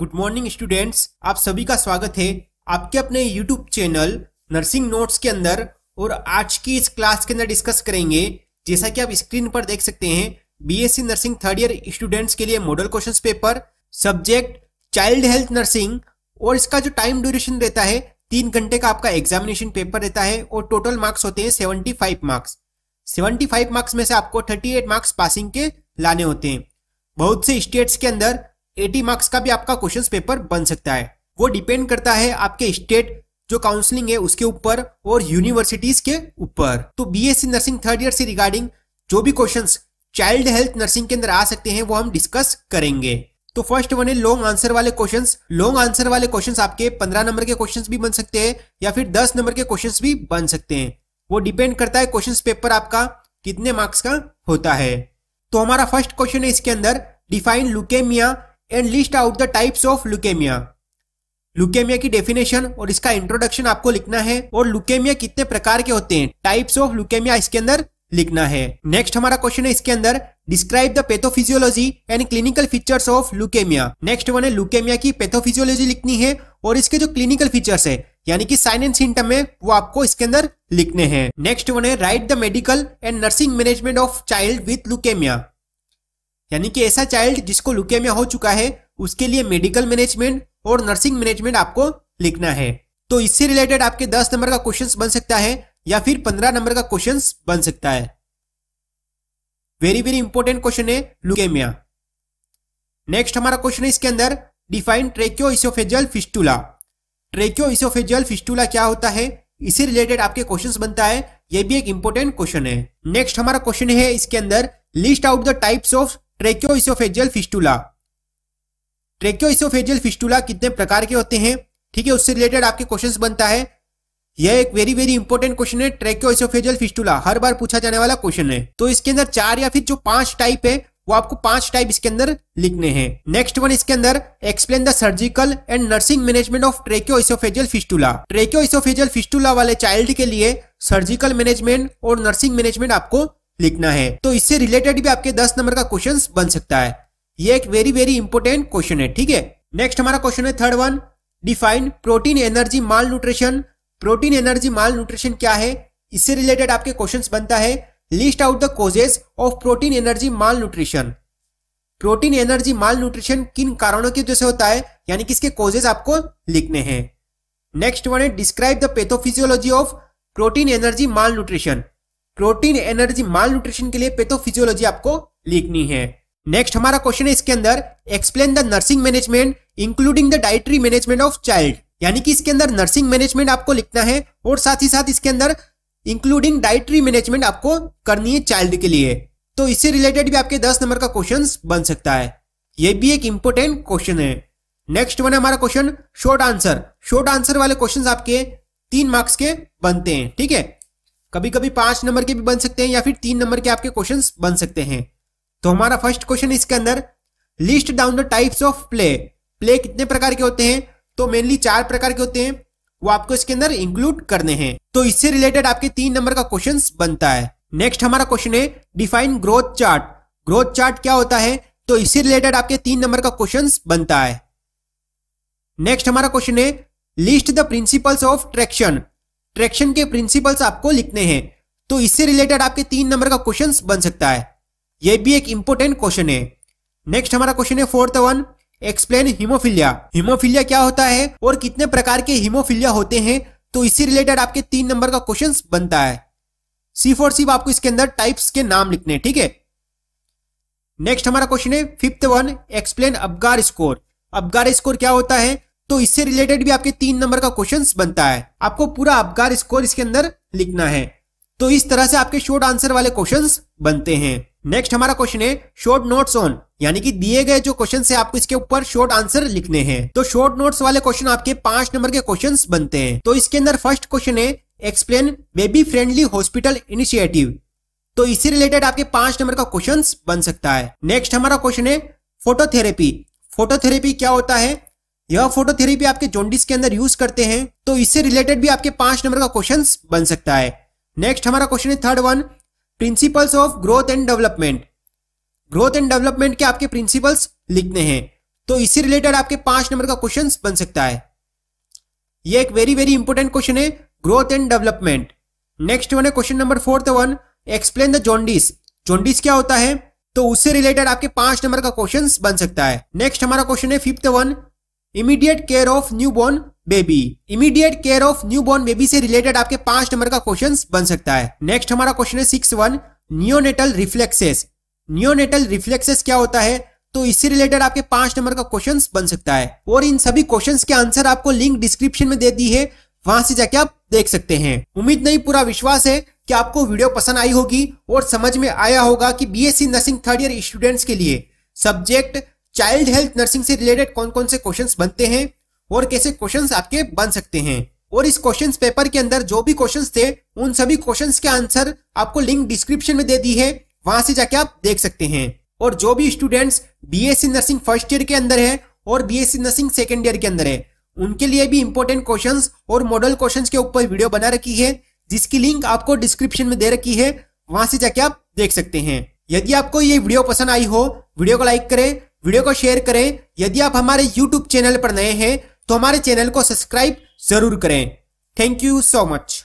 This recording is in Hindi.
गुड मॉर्निंग स्टूडेंट्स आप सभी का स्वागत है आपके अपने यूट्यूब चैनल नर्सिंग नोट्स के अंदर और आज की इस क्लास के अंदर डिस्कस करेंगे जैसा कि आप स्क्रीन पर देख सकते हैं BSc nursing third year students के लिए model question paper subject child health nursing और इसका जो टाइम ड्यूरेशन रहता है तीन घंटे का आपका एग्जामिनेशन पेपर रहता है और टोटल मार्क्स होते हैं seventy five marks seventy five marks में से आपको थर्टी एट मार्क्स पासिंग के लाने होते हैं बहुत से स्टेट्स के अंदर 80 मार्क्स का भी आपका क्वेश्चन पेपर बन सकता है वो डिपेंड करता है आपके स्टेट जो काउंसलिंग है उसके ऊपर और यूनिवर्सिटीज के ऊपर तो बीएससी नर्सिंग थर्ड ईयर से रिगार्डिंग जो भी क्वेश्चन चाइल्ड हेल्थ नर्सिंग के अंदर आ सकते हैं वो हम डिस्कस करेंगे तो फर्स्ट वन है लॉन्ग आंसर वाले क्वेश्चन लॉन्ग आंसर वाले क्वेश्चन आपके पंद्रह नंबर के क्वेश्चन भी बन सकते हैं या फिर दस नंबर के क्वेश्चन भी बन सकते हैं वो डिपेंड करता है क्वेश्चन पेपर आपका कितने मार्क्स का होता है तो हमारा फर्स्ट क्वेश्चन है इसके अंदर define leukaemia and list out the types of leukaemia leukaemia की डेफिनेशन और इसका इंट्रोडक्शन आपको लिखना है और लुकेमिया कितने प्रकार के होते हैं टाइप्स ऑफ लुकेमिया इसके अंदर लिखना है नेक्स्ट हमारा क्वेश्चन है इसके अंदर describe the pathophysiology and clinical features of leukaemia next one है लुकेमिया की पैथोफिजियोलॉजी लिखनी है और इसके जो क्लिनिकल फीचर्स है यानी कि साइन एंड सिम्टम है वो आपको इसके अंदर लिखने हैं नेक्स्ट वन है write the medical and nursing management of child with leukaemia यानी कि ऐसा चाइल्ड जिसको लुकेमिया हो चुका है उसके लिए मेडिकल मैनेजमेंट और नर्सिंग मैनेजमेंट आपको लिखना है तो इससे रिलेटेड आपके दस नंबर का क्वेश्चन बन सकता है या फिर पंद्रह नंबर का क्वेश्चन बन सकता है वेरी वेरी इंपॉर्टेंट क्वेश्चन है लुकेमिया नेक्स्ट हमारा क्वेश्चन है इसके अंदर define tracheoesophageal fistula tracheoesophageal fistula क्या होता है इसे रिलेटेड आपके क्वेश्चंस बनता है यह भी एक इंपॉर्टेंट क्वेश्चन है नेक्स्ट हमारा क्वेश्चन है इसके अंदर list out the types of tracheoesophageal fistula tracheoesophageal fistula कितने प्रकार के होते हैं ठीक है उससे रिलेटेड आपके क्वेश्चंस बनता है यह एक वेरी वेरी इंपॉर्टेंट क्वेश्चन है ट्रेक्योइसोफेजियल फिस्टूला हर बार पूछा जाने वाला क्वेश्चन है तो इसके अंदर चार या फिर जो पांच टाइप है वो आपको पांच टाइप इसके अंदर लिखने हैं नेक्स्ट वन इसके अंदर explain the surgical and nursing management of tracheoesophageal fistula tracheoesophageal fistula वाले चाइल्ड के लिए सर्जिकल मैनेजमेंट और नर्सिंग मैनेजमेंट आपको लिखना है तो इससे रिलेटेड भी आपके दस नंबर का क्वेश्चन बन सकता है ये एक वेरी वेरी इंपॉर्टेंट क्वेश्चन है ठीक है नेक्स्ट हमारा क्वेश्चन है third one define protein energy malnutrition protein energy malnutrition क्या है इससे रिलेटेड आपके क्वेश्चंस बनता है list out the causes of protein energy malnutrition protein energy malnutrition किन कारणों की वजह से होता है यानी किसके कोजेस आपको लिखने हैं नेक्स्ट वन है describe the pathophysiology of protein energy malnutrition protein energy malnutrition के लिए पेथोफिजियोलॉजी आपको लिखनी है नेक्स्ट हमारा क्वेश्चन है इसके अंदर explain the nursing management including the dietary management of child यानी कि इसके अंदर नर्सिंग मैनेजमेंट आपको लिखना है और साथ ही साथ इसके अंदर इंक्लूडिंग डाइटरी मैनेजमेंट आपको करनी है चाइल्ड के लिए तो इससे रिलेटेड भी आपके दस नंबर का क्वेश्चन बन सकता है ये भी एक इंपॉर्टेंट क्वेश्चन है नेक्स्ट वन है हमारा question short answer short answer वाले क्वेश्चन आपके तीन मार्क्स के बनते हैं ठीक है कभी कभी पांच नंबर के भी बन सकते हैं या फिर तीन नंबर के आपके क्वेश्चन बन सकते हैं तो हमारा फर्स्ट क्वेश्चन इसके अंदर list down the types of play play कितने प्रकार के होते हैं तो मेनली चार प्रकार के होते हैं वो आपको इसके अंदर इंक्लूड करने हैं तो इससे रिलेटेड आपके तीन नंबर का क्वेश्चन बनता है नेक्स्ट हमारा क्वेश्चन है define growth chart growth chart क्या होता है तो इससे रिलेटेड आपके तीन नंबर का क्वेश्चन बनता है नेक्स्ट हमारा क्वेश्चन है list the principles of traction traction के प्रिंसिपल्स आपको लिखने हैं तो इससे रिलेटेड आपके तीन नंबर का क्वेश्चन बन सकता है यह भी एक इंपॉर्टेंट क्वेश्चन है नेक्स्ट हमारा क्वेश्चन है fourth one explain haemophilia haemophilia क्या होता है और कितने प्रकार के हिमोफिलिया होते हैं तो इससे रिलेटेड आपके तीन नंबर का क्वेश्चन बनता है सी फोर सी आपको इसके अंदर टाइप्स के नाम लिखने ठीक है नेक्स्ट हमारा क्वेश्चन है fifth one explain Apgar score Apgar score क्या होता है तो इससे रिलेटेड भी आपके तीन नंबर का क्वेश्चन बनता है आपको पूरा अबगार स्कोर इसके अंदर लिखना है तो इस तरह से आपके शॉर्ट आंसर वाले क्वेश्चन बनते हैं नेक्स्ट हमारा क्वेश्चन है शॉर्ट नोट्स ऑन यानी कि दिए गए जो क्वेश्चन है आपको इसके ऊपर शॉर्ट आंसर लिखने हैं तो शॉर्ट नोट्स वाले क्वेश्चन आपके पांच नंबर के क्वेश्चन बनते हैं तो इसके अंदर फर्स्ट क्वेश्चन है explain baby friendly hospital initiative तो इससे रिलेटेड आपके पांच नंबर का क्वेश्चन बन सकता है नेक्स्ट हमारा क्वेश्चन है फोटोथेरेपी फोटोथेरेपी क्या होता है यह फोटो थेरेपी आपके जोंडिस के अंदर यूज करते हैं तो इससे रिलेटेड भी आपके पांच नंबर का क्वेश्चन बन सकता है नेक्स्ट हमारा क्वेश्चन है third one principles of growth and development growth and development के आपके प्रिंसिपल्स लिखने हैं तो इससे रिलेटेड आपके पांच नंबर का क्वेश्चन बन सकता है यह एक वेरी वेरी इंपॉर्टेंट क्वेश्चन है growth and development next one है question number fourth one explain the jaundice jaundice क्या होता है तो उससे रिलेटेड आपके पांच नंबर का क्वेश्चन बन सकता है नेक्स्ट हमारा क्वेश्चन है fifth one immediate care of newborn baby immediate care of newborn baby से रिलेटेड आपके पांच नंबर का क्वेश्चन बन सकता है नेक्स्ट हमारा क्वेश्चन है six one neonatal reflexes neonatal reflexes क्या होता है तो इससे रिलेटेड आपके पांच नंबर का क्वेश्चन बन सकता है और इन सभी क्वेश्चन के आंसर आपको लिंक डिस्क्रिप्शन में दे दी है वहां से जाके आप देख सकते हैं उम्मीद नहीं पूरा विश्वास है कि आपको वीडियो पसंद आई होगी और समझ में आया होगा कि BSc nursing third year students के लिए सब्जेक्ट चाइल्ड हेल्थ नर्सिंग से रिलेटेड कौन कौन से क्वेश्चन बनते हैं और कैसे क्वेश्चन आपके बन सकते हैं और इस क्वेश्चन पेपर के अंदर जो भी क्वेश्चन थे उन सभी क्वेश्चन के आंसर आपको लिंक डिस्क्रिप्शन में दे दी है वहां से जाके आप देख सकते हैं और जो भी students BSc nursing first year के अंदर है और बीएससी नर्सिंग सेकेंड ईयर के अंदर है उनके लिए भी इंपॉर्टेंट क्वेश्चन और मॉडल क्वेश्चन के ऊपर वीडियो बना रखी है जिसकी लिंक आपको डिस्क्रिप्शन में दे रखी है वहां से जाके आप देख सकते हैं यदि आपको ये वीडियो पसंद आई हो वीडियो को लाइक करें वीडियो को शेयर करें यदि आप हमारे यूट्यूब चैनल पर नए हैं तो हमारे चैनल को सब्सक्राइब जरूर करें थैंक यू सो मच